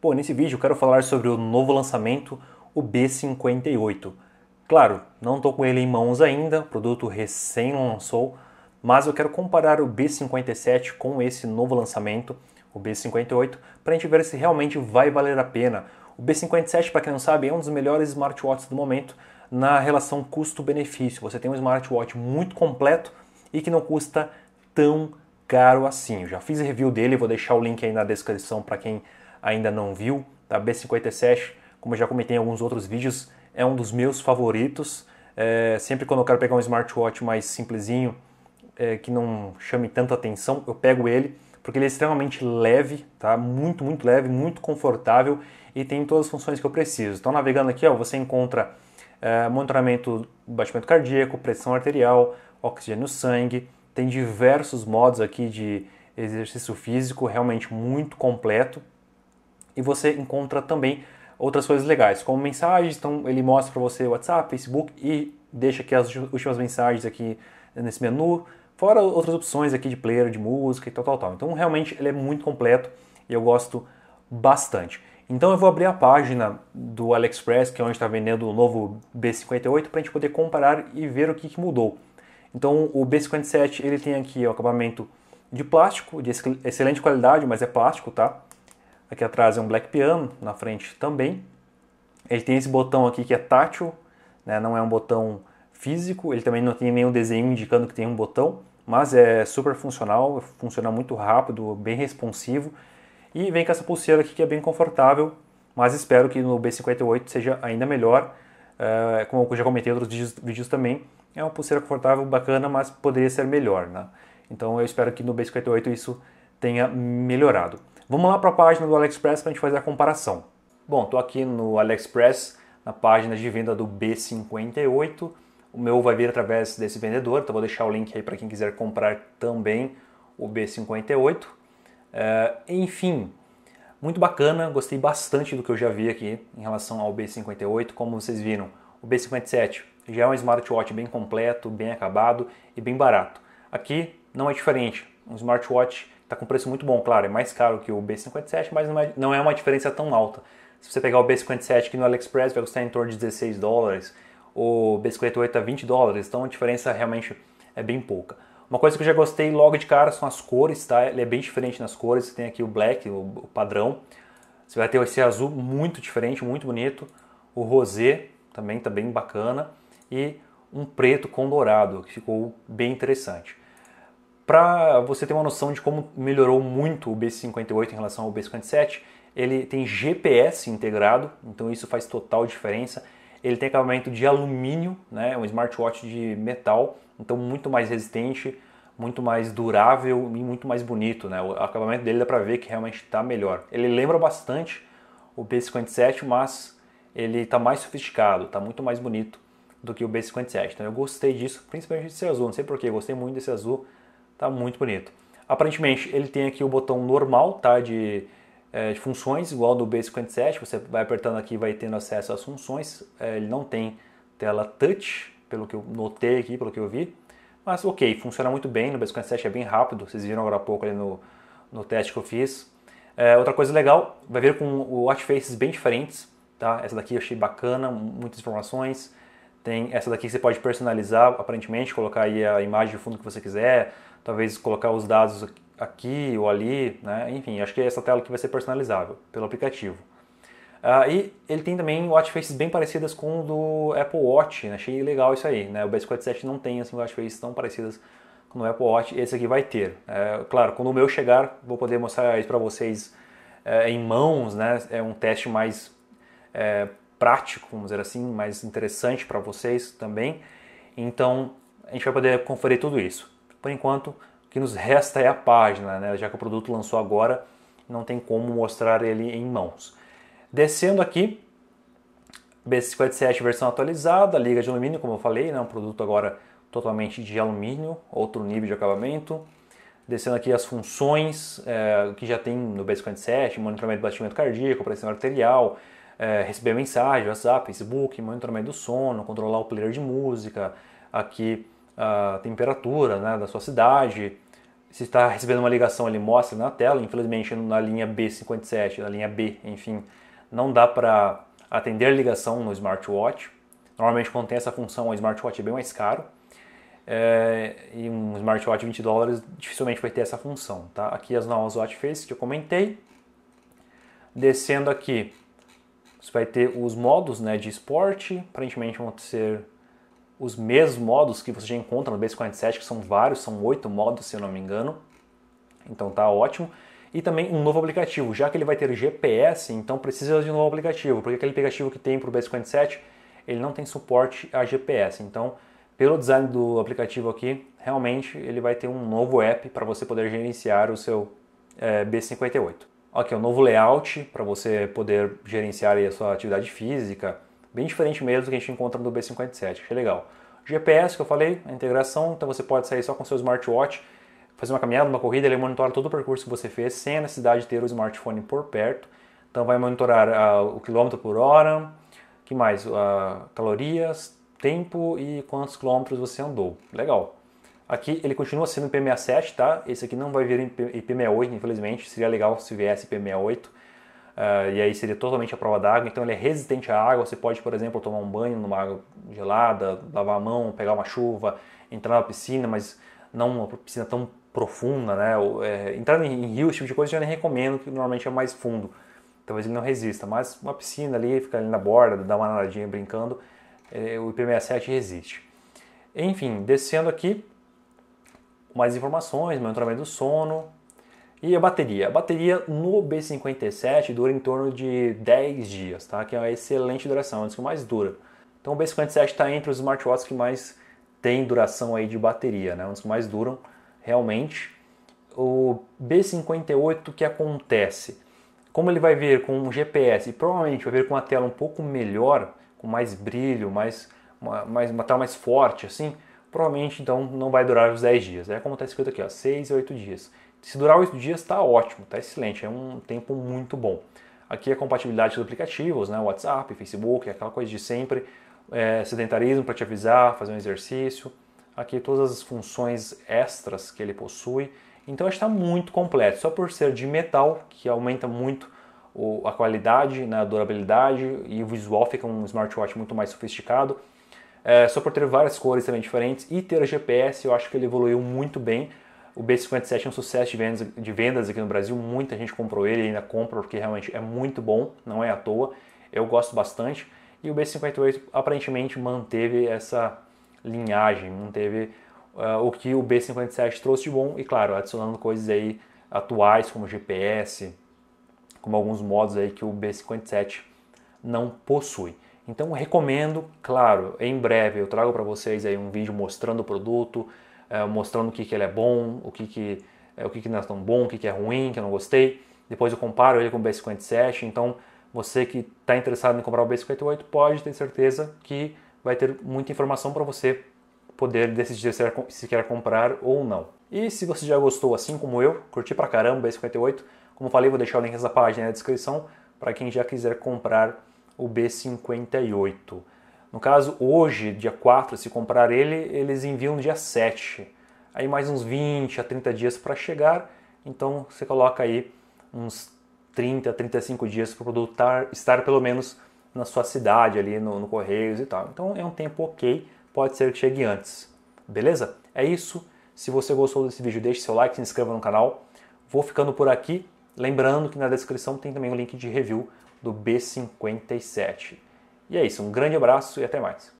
Bom, nesse vídeo eu quero falar sobre o novo lançamento, o B58. Claro, não estou com ele em mãos ainda, produto recém lançou, mas eu quero comparar o B57 com esse novo lançamento, o B58, para a gente ver se realmente vai valer a pena. O B57, para quem não sabe, é um dos melhores smartwatches do momento na relação custo-benefício. Você tem um smartwatch muito completo e que não custa tão caro assim. Eu já fiz review dele, vou deixar o link aí na descrição para quem ainda não viu, tá? B57, como eu já comentei em alguns outros vídeos, é um dos meus favoritos. É, sempre quando eu quero pegar um smartwatch mais simplesinho, é, que não chame tanto atenção, eu pego ele, porque ele é extremamente leve, tá? Muito, muito leve, muito confortável e tem todas as funções que eu preciso. Então, navegando aqui, ó, você encontra é, monitoramento do batimento cardíaco, pressão arterial, oxigênio no sangue, tem diversos modos aqui de exercício físico, realmente muito completo, e você encontra também outras coisas legais, como mensagens, então ele mostra para você o WhatsApp, Facebook e deixa aqui as últimas mensagens aqui nesse menu, fora outras opções aqui de player, de música e tal, tal, tal. Então realmente ele é muito completo e eu gosto bastante. Então eu vou abrir a página do AliExpress, que é onde está vendendo o novo B58, para a gente poder comparar e ver o que, que mudou. Então o B57 ele tem aqui o acabamento de plástico, de excelente qualidade, mas é plástico, tá? Aqui atrás é um black piano, na frente também. Ele tem esse botão aqui que é tátil, né? não é um botão físico, ele também não tem nenhum desenho indicando que tem um botão, mas é super funcional, funciona muito rápido, bem responsivo. E vem com essa pulseira aqui que é bem confortável, mas espero que no B58 seja ainda melhor. É, como eu já comentei em outros vídeos, vídeos também, é uma pulseira confortável, bacana, mas poderia ser melhor. Né? Então eu espero que no B58 isso tenha melhorado. Vamos lá para a página do AliExpress para a gente fazer a comparação. Bom, estou aqui no AliExpress, na página de venda do B58. O meu vai vir através desse vendedor, então vou deixar o link aí para quem quiser comprar também o B58. Uh, é, enfim, muito bacana, gostei bastante do que eu já vi aqui em relação ao B58. Como vocês viram, o B57 já é um smartwatch bem completo, bem acabado e bem barato. Aqui não é diferente, um smartwatch Está com preço muito bom, claro, é mais caro que o B57, mas não é, não é uma diferença tão alta. Se você pegar o B57 que no AliExpress vai custar em torno de 16 dólares, o B58 a 20 dólares, então a diferença realmente é bem pouca. Uma coisa que eu já gostei logo de cara são as cores, tá? Ele é bem diferente nas cores, você tem aqui o black, o padrão. Você vai ter esse azul muito diferente, muito bonito. O rosé também tá bem bacana e um preto com dourado, que ficou bem interessante. Para você ter uma noção de como melhorou muito o B58 em relação ao B57, ele tem GPS integrado, então isso faz total diferença. Ele tem acabamento de alumínio, né, um smartwatch de metal, então muito mais resistente, muito mais durável e muito mais bonito. Né? O acabamento dele dá para ver que realmente está melhor. Ele lembra bastante o B57, mas ele está mais sofisticado, está muito mais bonito do que o B57. Então eu gostei disso, principalmente desse azul. Não sei porquê, gostei muito desse azul. Tá muito bonito. Aparentemente ele tem aqui o botão normal, tá? De, é, de funções, igual do B57. Você vai apertando aqui vai tendo acesso às funções. É, ele não tem tela touch, pelo que eu notei aqui, pelo que eu vi. Mas ok, funciona muito bem. No B57 é bem rápido. Vocês viram agora há pouco ali no, no teste que eu fiz. É, outra coisa legal, vai ver com o watch faces bem diferentes. Tá? Essa daqui eu achei bacana, muitas informações. Tem essa daqui que você pode personalizar, aparentemente, colocar aí a imagem de fundo que você quiser, talvez colocar os dados aqui ou ali, né? enfim, acho que é essa tela que vai ser personalizável pelo aplicativo. Ah, e ele tem também watch faces bem parecidas com o do Apple Watch, né? achei legal isso aí, né? o B57 não tem assim, watch faces tão parecidas com o Apple Watch, esse aqui vai ter. É, claro, quando o meu chegar, vou poder mostrar isso para vocês é, em mãos, né? é um teste mais é, prático, vamos dizer assim, mais interessante para vocês também, então a gente vai poder conferir tudo isso. Por enquanto, o que nos resta é a página, né? já que o produto lançou agora, não tem como mostrar ele em mãos. Descendo aqui, B57 versão atualizada, liga de alumínio, como eu falei, né? um produto agora totalmente de alumínio, outro nível de acabamento. Descendo aqui as funções é, que já tem no B57, monitoramento do batimento cardíaco, pressão arterial, é, receber mensagem, WhatsApp, Facebook, monitoramento do sono, controlar o player de música, aqui a temperatura né, da sua cidade. Se está recebendo uma ligação, ele mostra na tela. Infelizmente, na linha B57, na linha B, enfim, não dá para atender a ligação no smartwatch. Normalmente, quando tem essa função, o smartwatch é bem mais caro. É, e um smartwatch de 20 dólares dificilmente vai ter essa função. Tá? Aqui as novas Watch Face que eu comentei. Descendo aqui, você vai ter os modos né, de esporte, aparentemente vão ser os mesmos modos que você já encontra no Base 47, que são vários, são oito modos, se eu não me engano. Então tá ótimo. E também um novo aplicativo, já que ele vai ter GPS, então precisa de um novo aplicativo, porque aquele aplicativo que tem para o Base 47, ele não tem suporte a GPS. Então, pelo design do aplicativo aqui, realmente ele vai ter um novo app para você poder gerenciar o seu é, B58. Ok, um novo layout para você poder gerenciar a sua atividade física, Bem diferente mesmo do que a gente encontra no B57, achei legal. GPS que eu falei, a integração, então você pode sair só com seu smartwatch, fazer uma caminhada, uma corrida, ele monitora todo o percurso que você fez sem a necessidade de ter o smartphone por perto. Então vai monitorar uh, o quilômetro por hora, que mais? Uh, calorias, tempo e quantos quilômetros você andou. Legal. Aqui ele continua sendo IP67, tá? Esse aqui não vai vir IP68, infelizmente. Seria legal se viesse IP68. Uh, e aí seria totalmente à prova d'água, então ele é resistente à água. Você pode, por exemplo, tomar um banho numa água gelada, lavar a mão, pegar uma chuva, entrar na piscina, mas não uma piscina tão profunda, né? Ou, é, entrar em rio, esse tipo de coisa, eu já nem recomendo, que normalmente é mais fundo. Talvez ele não resista, mas uma piscina ali, ficar ali na borda, dar uma nadadinha brincando, é, o IP67 resiste. Enfim, descendo aqui, mais informações, monitoramento do sono, e a bateria? A bateria no B57 dura em torno de 10 dias, tá? que é uma excelente duração, é um dos que mais dura. Então o B57 está entre os smartwatches que mais tem duração aí de bateria, né? É um dos que mais duram realmente. O B58 o que acontece? Como ele vai vir com um GPS e provavelmente vai vir com uma tela um pouco melhor, com mais brilho, mais, uma, mais, uma tela mais forte assim, provavelmente então não vai durar os 10 dias. é como está escrito aqui, ó, 6 a 8 dias. Se durar 8 dias, está ótimo, está excelente, é um tempo muito bom. Aqui é a compatibilidade dos aplicativos, né? WhatsApp, Facebook, aquela coisa de sempre, é, sedentarismo para te avisar, fazer um exercício, aqui todas as funções extras que ele possui. Então está muito completo, só por ser de metal, que aumenta muito a qualidade, né, a durabilidade e o visual fica um smartwatch muito mais sofisticado. É, só por ter várias cores também diferentes e ter GPS, eu acho que ele evoluiu muito bem. O B57 é um sucesso de vendas, de vendas aqui no Brasil, muita gente comprou ele e ainda compra porque realmente é muito bom, não é à toa. Eu gosto bastante. E o B58 aparentemente manteve essa linhagem, manteve uh, o que o B57 trouxe de bom e, claro, adicionando coisas aí atuais como GPS, como alguns modos aí que o B57 não possui. Então recomendo, claro, em breve eu trago para vocês aí um vídeo mostrando o produto, é, mostrando o que, que ele é bom, o que, que, é, o que, que não é tão bom, o que, que é ruim, que eu não gostei. Depois eu comparo ele com o B57, então você que está interessado em comprar o B58 pode ter certeza que vai ter muita informação para você poder decidir se quer comprar ou não. E se você já gostou, assim como eu, curti pra caramba o B58, como falei, vou deixar o link nessa página na descrição para quem já quiser comprar o B58. No caso, hoje, dia 4, se comprar ele, eles enviam no dia 7. Aí mais uns 20 a 30 dias para chegar, então você coloca aí uns 30 a 35 dias para o produto tar, estar pelo menos na sua cidade, ali no, no Correios e tal. Então é um tempo ok, pode ser que chegue antes. Beleza? É isso. Se você gostou desse vídeo, deixe seu like, se inscreva no canal. Vou ficando por aqui. Lembrando que na descrição tem também o link de review do B57. E é isso, um grande abraço e até mais.